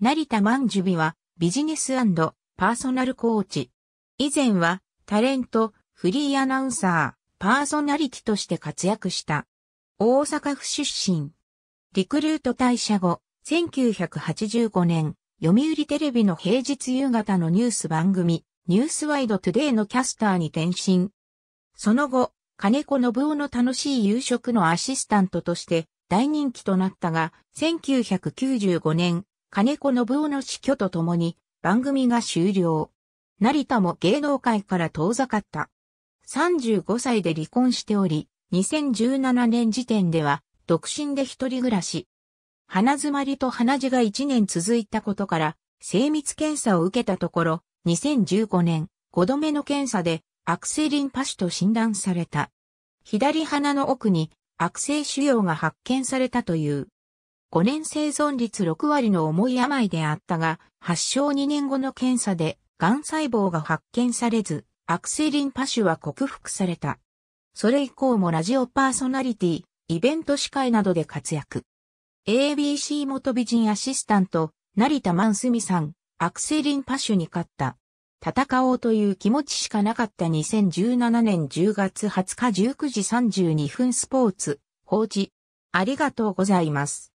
成田万寿美はビジネスパーソナルコーチ。以前はタレント、フリーアナウンサー、パーソナリティとして活躍した。大阪府出身。リクルート退社後、1985年、読売テレビの平日夕方のニュース番組、ニュースワイドトゥデイのキャスターに転身。その後、金子信夫の楽しい夕食のアシスタントとして大人気となったが、1995年、金子信夫の死去とともに番組が終了。成田も芸能界から遠ざかった。35歳で離婚しており、2017年時点では独身で一人暮らし。鼻詰まりと鼻血が1年続いたことから、精密検査を受けたところ、2015年、5度目の検査で悪性リンパ腫と診断された。左鼻の奥に悪性腫瘍が発見されたという。5年生存率6割の重い病であったが、発症2年後の検査で、癌細胞が発見されず、悪性リンパ腫は克服された。それ以降もラジオパーソナリティ、イベント司会などで活躍。ABC 元美人アシスタント、成田万澄さん、悪性リンパ腫に勝った。戦おうという気持ちしかなかった2017年10月20日19時32分スポーツ、報知。ありがとうございます。